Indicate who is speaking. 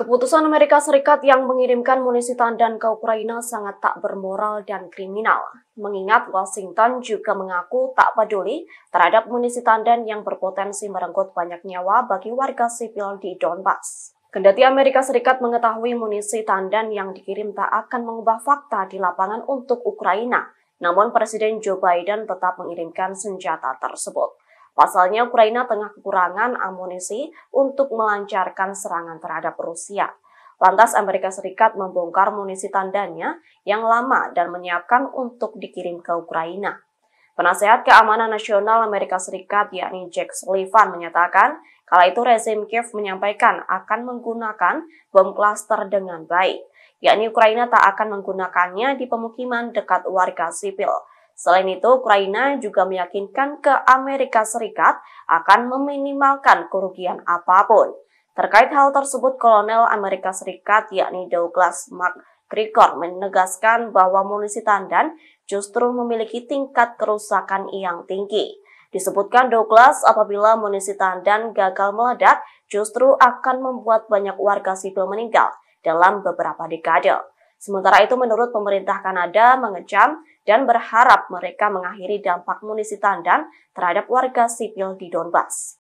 Speaker 1: Keputusan Amerika Serikat yang mengirimkan munisi tandan ke Ukraina sangat tak bermoral dan kriminal, mengingat Washington juga mengaku tak peduli terhadap munisi tandan yang berpotensi merenggut banyak nyawa bagi warga sipil di Donbas. Kendati Amerika Serikat mengetahui munisi tandan yang dikirim tak akan mengubah fakta di lapangan untuk Ukraina, namun Presiden Joe Biden tetap mengirimkan senjata tersebut. Pasalnya Ukraina tengah kekurangan amunisi untuk melancarkan serangan terhadap Rusia. Lantas Amerika Serikat membongkar munisi tandanya yang lama dan menyiapkan untuk dikirim ke Ukraina. Penasehat Keamanan Nasional Amerika Serikat yakni Jack Sullivan menyatakan kala itu rezim Kiev menyampaikan akan menggunakan bom klaster dengan baik, yakni Ukraina tak akan menggunakannya di pemukiman dekat warga sipil. Selain itu, Ukraina juga meyakinkan ke Amerika Serikat akan meminimalkan kerugian apapun. Terkait hal tersebut, Kolonel Amerika Serikat yakni Douglas MacGregor menegaskan bahwa munisi tandan justru memiliki tingkat kerusakan yang tinggi. Disebutkan Douglas apabila munisi tandan gagal meledak justru akan membuat banyak warga sipil meninggal dalam beberapa dekade. Sementara itu menurut pemerintah Kanada mengecam dan berharap mereka mengakhiri dampak munisi tandan terhadap warga sipil di Donbas.